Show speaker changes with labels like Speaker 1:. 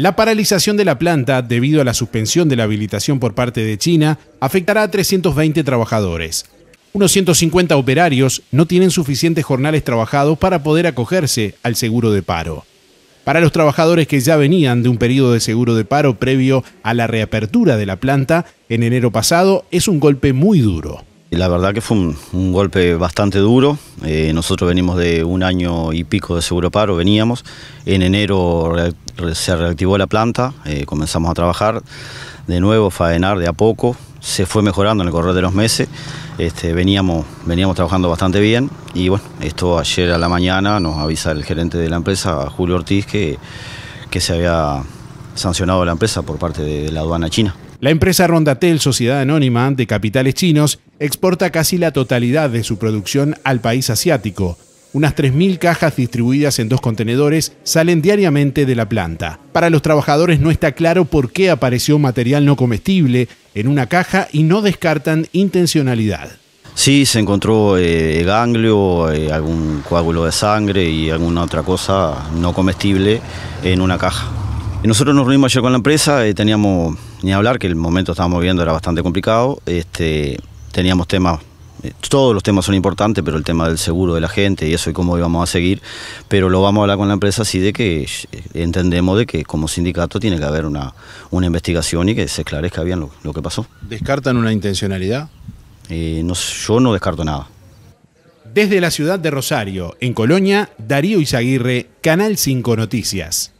Speaker 1: La paralización de la planta, debido a la suspensión de la habilitación por parte de China, afectará a 320 trabajadores. Unos 150 operarios no tienen suficientes jornales trabajados para poder acogerse al seguro de paro. Para los trabajadores que ya venían de un periodo de seguro de paro previo a la reapertura de la planta en enero pasado, es un golpe muy duro.
Speaker 2: La verdad que fue un, golpe bastante duro. Eh, nosotros venimos de un año y pico de seguro paro, veníamos. En enero se reactivó la planta, eh, comenzamos a trabajar de nuevo, faenar de a poco. Se fue mejorando en el correr de los meses. Este, veníamos, veníamos trabajando bastante bien. Y bueno, esto ayer a la mañana nos avisa el gerente de la empresa, Julio Ortiz, que, que se había sancionado la empresa por parte de la aduana china. La empresa
Speaker 1: Rondatel, sociedad anónima de capitales chinos, exporta casi la totalidad de su producción al país asiático. Unas 3.000 cajas distribuidas en dos contenedores salen diariamente de la planta. Para los trabajadores no está claro por qué apareció material no comestible en una caja y no descartan intencionalidad.
Speaker 2: Sí, se encontró eh, el ganglio, eh, algún coágulo de sangre y alguna otra cosa no comestible en una caja. Nosotros nos reunimos ayer con la empresa, y eh, teníamos ni hablar que el momento que estábamos viviendo era bastante complicado. Este, teníamos temas eh, todos los temas son importantes, pero el tema del seguro de la gente y eso y cómo íbamos a seguir, pero lo vamos a hablar con la empresa así de que eh, entendemos de que como sindicato tiene que haber una, una investigación y que se esclarezca bien lo, que pasó. ¿Descartan una intencionalidad? Eh, yo no descarto nada.
Speaker 1: Desde la ciudad de Rosario, en Colonia, Darío Izaguirre, Canal 5 Noticias.